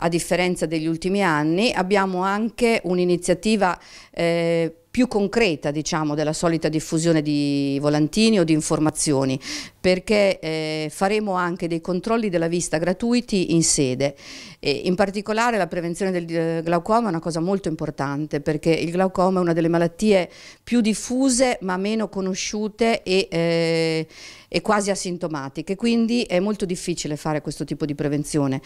a differenza degli ultimi anni. Abbiamo anche un'iniziativa eh, più concreta diciamo, della solita diffusione di volantini o di informazioni perché eh, faremo anche dei controlli della vista gratuiti in sede. E in particolare la prevenzione del eh, glaucoma è una cosa molto importante perché il glaucoma è una delle malattie più diffuse ma meno conosciute e, eh, e quasi asintomatiche, quindi è molto difficile fare questo tipo di prevenzione.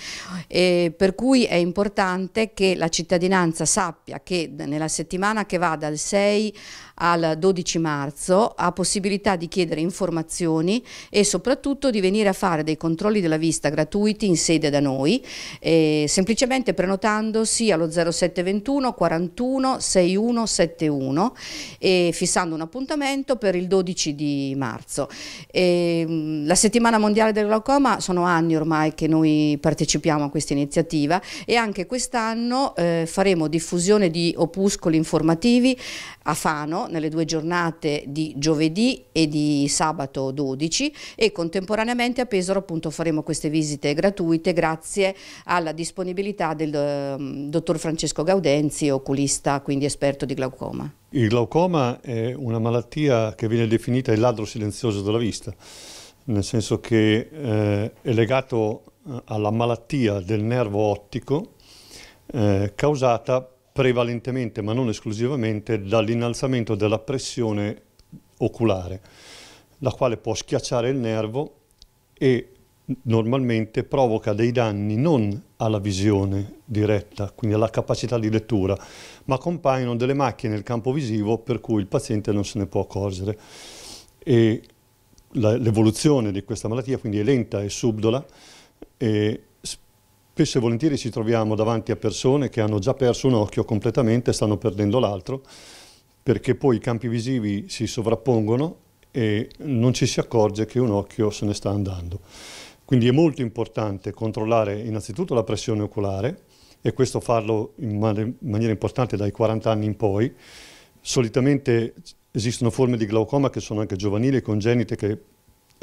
E per cui è importante che la cittadinanza sappia che nella settimana che va dal 6 6 al 12 marzo, ha possibilità di chiedere informazioni e soprattutto di venire a fare dei controlli della vista gratuiti in sede da noi, eh, semplicemente prenotandosi allo 0721 41 6171 e fissando un appuntamento per il 12 di marzo. E, ehm, la settimana mondiale del glaucoma sono anni ormai che noi partecipiamo a questa iniziativa e anche quest'anno eh, faremo diffusione di opuscoli informativi a Fano nelle due giornate di giovedì e di sabato 12 e contemporaneamente a Pesaro appunto faremo queste visite gratuite grazie alla disponibilità del um, dottor Francesco Gaudenzi, oculista quindi esperto di glaucoma. Il glaucoma è una malattia che viene definita il ladro silenzioso della vista, nel senso che eh, è legato eh, alla malattia del nervo ottico eh, causata prevalentemente ma non esclusivamente dall'innalzamento della pressione oculare, la quale può schiacciare il nervo e normalmente provoca dei danni non alla visione diretta, quindi alla capacità di lettura, ma compaiono delle macchie nel campo visivo per cui il paziente non se ne può accorgere. l'evoluzione di questa malattia quindi è lenta e subdola e Spesso e volentieri ci troviamo davanti a persone che hanno già perso un occhio completamente, e stanno perdendo l'altro, perché poi i campi visivi si sovrappongono e non ci si accorge che un occhio se ne sta andando. Quindi è molto importante controllare innanzitutto la pressione oculare e questo farlo in maniera importante dai 40 anni in poi. Solitamente esistono forme di glaucoma che sono anche giovanili e congenite che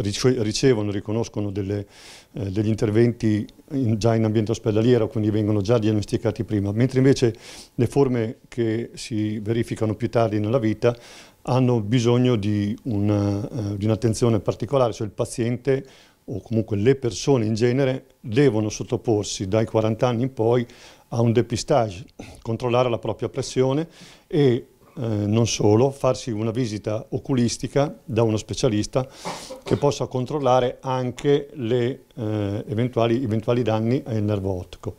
ricevono, riconoscono delle, eh, degli interventi in, già in ambiente ospedaliero, quindi vengono già diagnosticati prima, mentre invece le forme che si verificano più tardi nella vita hanno bisogno di eh, un'attenzione eh, un particolare, cioè il paziente o comunque le persone in genere devono sottoporsi dai 40 anni in poi a un depistage, controllare la propria pressione e eh, non solo, farsi una visita oculistica da uno specialista che possa controllare anche gli eh, eventuali, eventuali danni al nervo ottico.